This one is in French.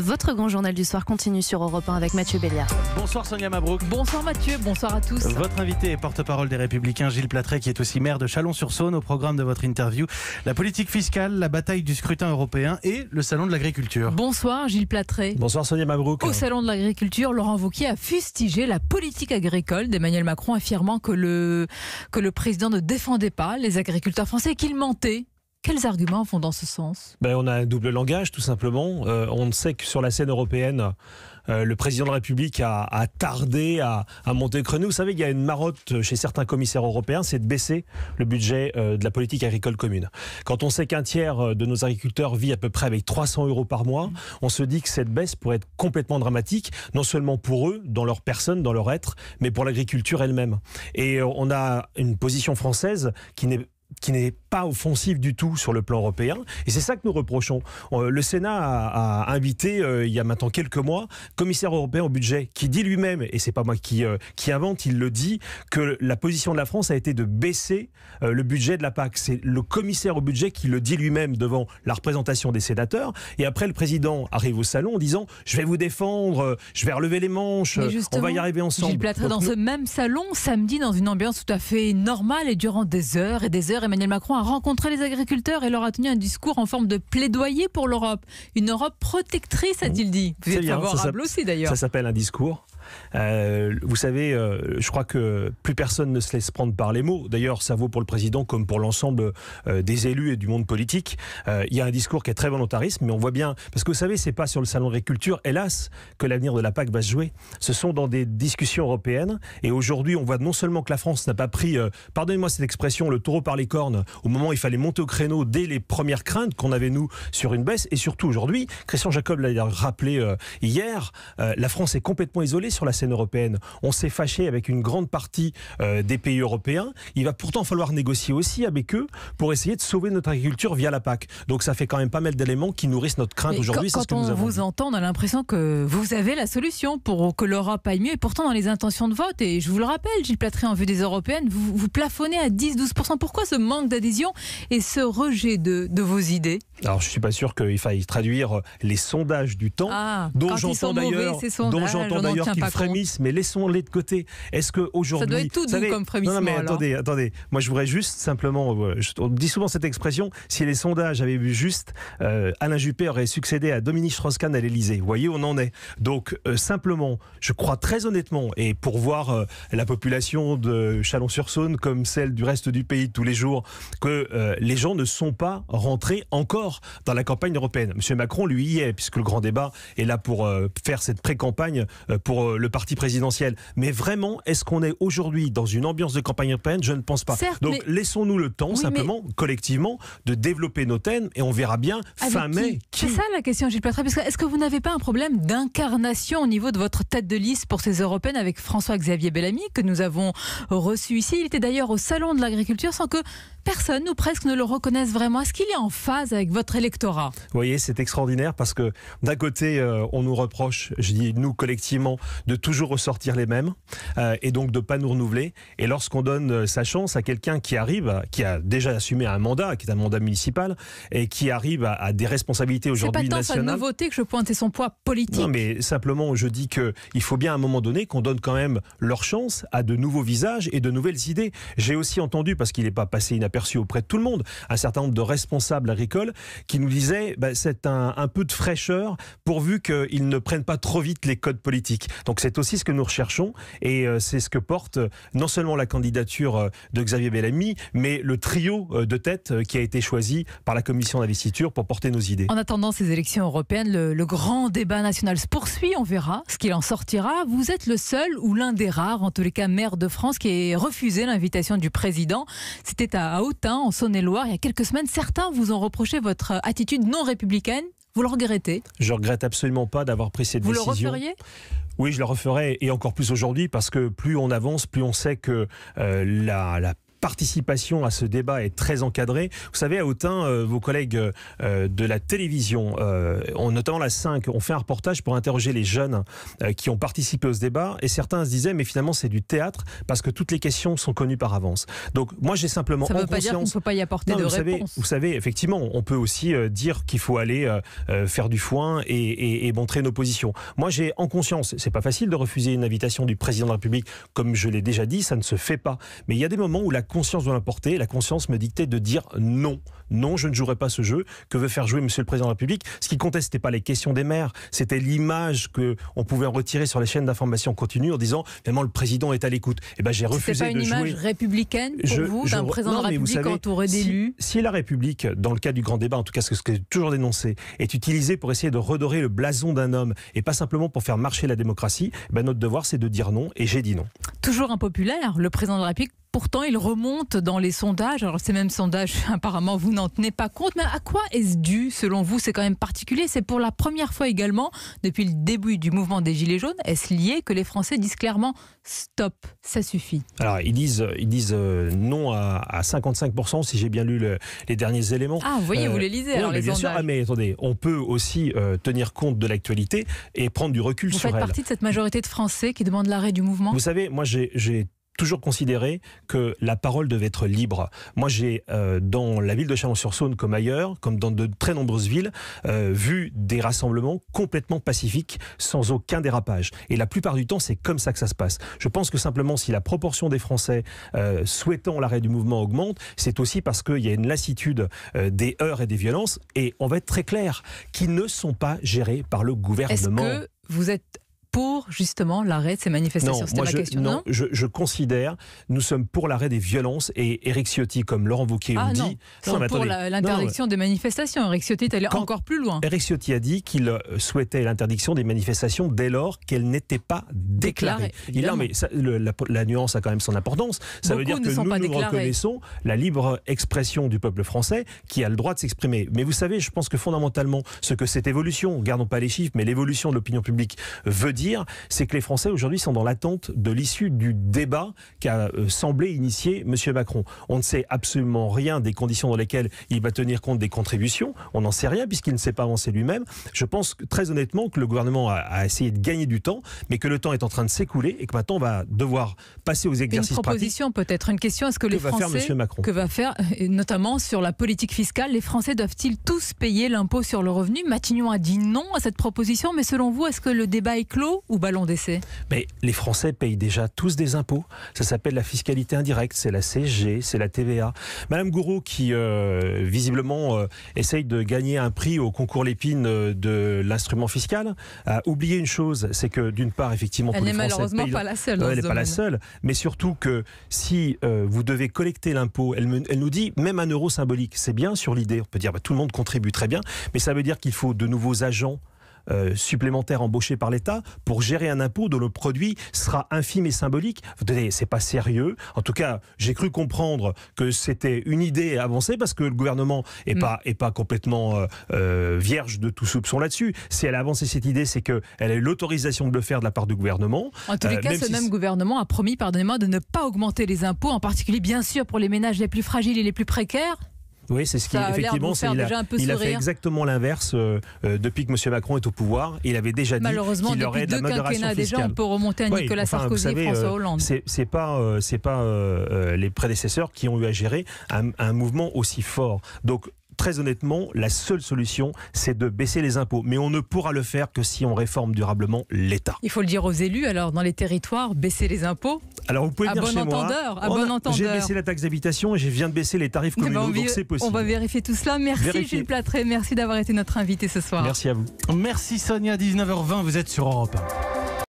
Votre grand journal du soir continue sur Europe 1 avec Mathieu Béliard. Bonsoir Sonia Mabrouk. Bonsoir Mathieu, bonsoir à tous. Votre invité est porte-parole des Républicains Gilles Platret qui est aussi maire de Chalon-sur-Saône au programme de votre interview. La politique fiscale, la bataille du scrutin européen et le salon de l'agriculture. Bonsoir Gilles Platret. Bonsoir Sonia Mabrouk. Au salon de l'agriculture, Laurent Vauquier a fustigé la politique agricole d'Emmanuel Macron affirmant que le, que le président ne défendait pas les agriculteurs français et qu'il mentait. Quels arguments vont dans ce sens ben, On a un double langage, tout simplement. Euh, on sait que sur la scène européenne, euh, le président de la République a, tardé à, monter le créneau. Vous savez, qu'il y a une marotte chez certains commissaires européens, c'est de baisser le budget euh, de la politique agricole commune. Quand on sait qu'un tiers de nos agriculteurs vit à peu près avec 300 euros par mois, on se dit que cette baisse pourrait être complètement dramatique, non seulement pour eux, dans leur personne, dans leur être, mais pour l'agriculture elle-même. Et on a une position française qui n'est qui n'est pas offensive du tout sur le plan européen. Et c'est ça que nous reprochons. Euh, le Sénat a, invité, euh, il y a maintenant quelques mois, commissaire européen au budget, qui dit lui-même, et c'est pas moi qui, euh, qui invente, il le dit, que la position de la France a été de baisser le budget de la PAC. C'est le commissaire au budget qui le dit lui-même devant la représentation des sénateurs. Et après, le président arrive au salon en disant Je vais vous défendre, je vais relever les manches, on va y arriver ensemble. Gilles dans ce même salon, samedi, dans une ambiance tout à fait normale et durant des heures et des heures, Emmanuel Macron a rencontré les agriculteurs et leur a tenu un discours en forme de plaidoyer pour l'Europe. Une Europe protectrice, a-t-il dit. Vous êtes favorable aussi d'ailleurs. Ça s'appelle un discours. Euh, vous savez, euh, je crois que plus personne ne se laisse prendre par les mots. D'ailleurs, ça vaut pour le président comme pour l'ensemble euh, des élus et du monde politique. Il y a un discours qui est très volontariste, mais on voit bien, parce que vous savez, c'est pas sur le salon de l'agriculture, hélas, que l'avenir de la PAC va se jouer. Ce sont dans des discussions européennes. Et aujourd'hui, on voit non seulement que la France n'a pas pris, pardonnez-moi cette expression, le taureau par les cornes, au moment où il fallait monter au créneau dès les premières craintes qu'on avait nous sur une baisse, et surtout aujourd'hui, Christian Jacob l'a rappelé hier, la France est complètement isolée la scène européenne. On s'est fâché avec une grande partie euh, des pays européens. Il va pourtant falloir négocier aussi avec eux pour essayer de sauver notre agriculture via la PAC. Donc ça fait quand même pas mal d'éléments qui nourrissent notre crainte aujourd'hui. Quand, quand on vous entend, on a l'impression que vous avez la solution pour que l'Europe aille mieux. Et pourtant, dans les intentions de vote, et je vous le rappelle, Gilles Platré, en vue des européennes, vous, plafonnez à 10-12%. Pourquoi ce manque d'adhésion et ce rejet de, vos idées Alors je ne suis pas sûr qu'il faille traduire les sondages du temps, ah, dont j'entends d'ailleurs, dont j'entends d'ailleurs frémissent, mais laissons-les de côté. Est-ce qu'aujourd'hui. Ça doit être tout savez, comme frémissement. Non, mais attendez, attendez. Moi, je voudrais juste simplement. Euh, on dit souvent cette expression si les sondages avaient vu juste, euh, Alain Juppé aurait succédé à Dominique Strauss-Kahn à l'Elysée. Vous voyez, on en est. Donc, euh, simplement, je crois très honnêtement, et pour voir la population de Chalon-sur-Saône comme celle du reste du pays tous les jours, que les gens ne sont pas rentrés encore dans la campagne européenne. Monsieur Macron, lui, y est, puisque le grand débat est là pour faire cette pré-campagne pour euh, le parti présidentiel. Mais vraiment, est-ce qu'on est, aujourd'hui dans une ambiance de campagne européenne Je ne pense pas. Donc laissons-nous le temps, simplement, collectivement, de développer nos thèmes et on verra bien fin mai. C'est ça la question, Gilles Platra. Parce que est-ce que vous n'avez pas un problème d'incarnation au niveau de votre tête de liste pour ces européennes avec François-Xavier Bellamy que nous avons reçu ici. Il était d'ailleurs au salon de l'agriculture sans que personne ou presque ne le reconnaisse vraiment. Est-ce qu'il est en phase avec votre électorat Vous voyez, c'est extraordinaire parce que d'un côté, euh, on nous reproche, je dis nous collectivement, de toujours ressortir les mêmes euh, et donc de pas nous renouveler. Et lorsqu'on donne euh, sa chance à quelqu'un qui arrive, qui a déjà assumé un mandat, qui est un mandat municipal, et qui arrive à, des responsabilités aujourd'hui nationales. C'est pas tant sa nouveauté que je pointais son poids politique. Non, mais simplement, je dis que il faut bien à un moment donné qu'on donne quand même leur chance à de nouveaux visages et de nouvelles idées. J'ai aussi entendu, parce qu'il n'est pas passé inaperçu auprès de tout le monde, un certain nombre de responsables agricoles qui nous disaient bah, c'est un, peu de fraîcheur pourvu qu'ils ne prennent pas trop vite les codes politiques. Donc c'est aussi ce que nous recherchons et euh, c'est ce que porte euh, non seulement la candidature euh, de Xavier Bellamy, mais le trio de tête qui a été choisi par la commission d'investiture pour porter nos idées. En attendant ces élections européennes, le, grand débat national se poursuit, on verra ce qu'il en sortira. Vous êtes le seul ou l'un des rares, en tous les cas maire de France, qui ait refusé l'invitation du président. C'était à Autun, en Saône-et-Loire, il y a quelques semaines. Certains vous ont reproché votre attitude non républicaine vous le regrettez Je regrette absolument pas d'avoir pris cette décision. Vous le referiez oui, je le referais, et encore plus aujourd'hui, parce que plus on avance, plus on sait que euh, la, la participation à ce débat est très encadrée. Vous savez, à Autun, euh, vos collègues euh, euh, de la télévision, en notamment la 5, ont fait un reportage pour interroger les jeunes qui ont participé au ce débat et certains se disaient, mais finalement, c'est du théâtre parce que toutes les questions sont connues par avance. Donc, moi, j'ai simplement. Ça ne veut pas conscience... dire qu'on ne peut pas y apporter de vous réponse. Savez, vous savez, effectivement, on peut aussi dire qu'il faut aller faire du foin et, et montrer nos positions. Moi, j'ai en conscience, c'est pas facile de refuser une invitation du président de la République, comme je l'ai déjà dit, ça ne se fait pas. Mais il y a des moments où la conscience de l'importer, La conscience me dictait de dire non. Non, je ne jouerai pas ce jeu que veut faire jouer Monsieur le Président de la République. Ce qui comptait, n'était pas les questions des maires, c'était l'image que on pouvait en retirer sur les chaînes d'information continue en disant finalement le président est à l'écoute. Et eh ben j'ai refusé pas une image républicaine pour je, vous d'un président de la République entouré d'élus. Si, la République, dans le cas du grand débat, en tout cas ce que j'ai toujours dénoncé, est utilisée pour essayer de redorer le blason d'un homme et pas simplement pour faire marcher la démocratie, eh ben notre devoir c'est de dire non et j'ai dit non. Toujours impopulaire, le président de la République Pourtant, il remonte dans les sondages. Alors, ces mêmes sondages, apparemment, vous n'en tenez pas compte. Mais à quoi est-ce dû, selon vous C'est quand même particulier. C'est pour la première fois également, depuis le début du mouvement des Gilets jaunes, est-ce lié que les Français disent clairement stop, ça suffit Alors, ils disent, ils disent euh, non à, 55%, si j'ai bien lu les derniers éléments. Ah, vous voyez, vous les euh, lisez. alors, ah, mais attendez, on peut aussi euh, tenir compte de l'actualité et prendre du recul sur elle. Vous faites partie de cette majorité de Français qui demandent l'arrêt du mouvement Vous savez, moi, j'ai toujours considéré que la parole devait être libre. Moi, j'ai euh, dans la ville de Chalon-sur-Saône, comme ailleurs, comme dans de très nombreuses villes, euh, vu des rassemblements complètement pacifiques, sans aucun dérapage. Et la plupart du temps, c'est comme ça que ça se passe. Je pense que simplement, si la proportion des Français euh, souhaitant l'arrêt du mouvement augmente, c'est aussi parce qu'il y a une lassitude des heurts et des violences, et on va être très clair, qui ne sont pas gérées par le gouvernement. Est-ce que vous êtes pour justement l'arrêt de ces manifestations. Non, je, question, non, non je, considère, nous sommes pour l'arrêt des violences et Eric Ciotti, comme Laurent Wauquiez ah, dit, non, non pour l'interdiction des manifestations. Eric Ciotti est allé encore plus loin. Eric Ciotti a dit qu'il euh, souhaitait l'interdiction des manifestations dès lors qu'elles n'étaient pas déclarées. Déclaré, Il, mais la, nuance a quand même son importance. Ça veut dire que nous, nous reconnaissons la libre expression du peuple français qui a le droit de s'exprimer. Mais vous savez, je pense que fondamentalement, ce que cette évolution, gardons pas les chiffres, mais l'évolution de l'opinion publique veut dire c'est que les Français aujourd'hui sont dans l'attente de l'issue du débat qu'a euh, semblé initier M. Macron. On ne sait absolument rien des conditions dans lesquelles il va tenir compte des contributions. On n'en sait rien puisqu'il ne s'est pas avancé lui-même. Je pense très honnêtement que le gouvernement a, essayé de gagner du temps, mais que le temps est en train de s'écouler et que maintenant on va devoir passer aux exercices. Une proposition peut-être, une question est-ce que, que, les Français que va faire, euh, notamment sur la politique fiscale, les Français doivent-ils tous payer l'impôt sur le revenu Matignon a dit non à cette proposition, mais selon vous, est-ce que le débat est clos ou ballon d'essai Mais les Français payent déjà tous des impôts. Ça s'appelle la fiscalité indirecte. C'est la CG, c'est la TVA. Madame Gouraud, qui euh, visiblement euh, essaye de gagner un prix au concours Lépine euh, de l'instrument fiscal, a oublié une chose c'est que d'une part, effectivement, elle n'est malheureusement pas la seule. elle n'est pas la seule. Mais surtout que si vous devez collecter l'impôt, elle, nous dit même un euro symbolique, c'est bien sur l'idée. On peut dire que bah, tout le monde contribue très bien, mais ça veut dire qu'il faut de nouveaux agents euh, supplémentaire supplémentaires embauchés par l'État pour gérer un impôt dont le produit sera infime et symbolique. Vous c'est pas sérieux. En tout cas, j'ai cru comprendre que c'était une idée avancée parce que le gouvernement est mm. pas est pas complètement euh, euh, vierge de tout soupçon là-dessus. Si elle a avancé cette idée, c'est que elle a eu l'autorisation de le faire de la part du gouvernement. En tous les cas, ce même gouvernement a promis, pardonnez-moi, de ne pas augmenter les impôts, en particulier bien sûr pour les ménages les plus fragiles et les plus précaires. Oui, c'est ce qui, effectivement, il, a, fait exactement l'inverse euh, euh, depuis que M. Macron est au pouvoir. Il avait déjà dit qu'il aurait de la modération Déjà, on peut remonter à Nicolas Sarkozy et François euh, Hollande. C'est, pas, c'est pas les prédécesseurs qui ont eu à gérer un mouvement aussi fort. Donc, très honnêtement, la seule solution, c'est de baisser les impôts. Mais on ne pourra le faire que si on réforme durablement l'État. Il faut le dire aux élus, alors dans les territoires, baisser les impôts, alors vous pouvez venir chez moi. J'ai baissé la taxe d'habitation et je viens de baisser les tarifs eh ben, communaux, donc c'est possible. On va vérifier tout cela. Merci Gilles Platré, merci d'avoir été notre invité ce soir. Merci à vous. Merci Sonia, 19h20, vous êtes sur Europe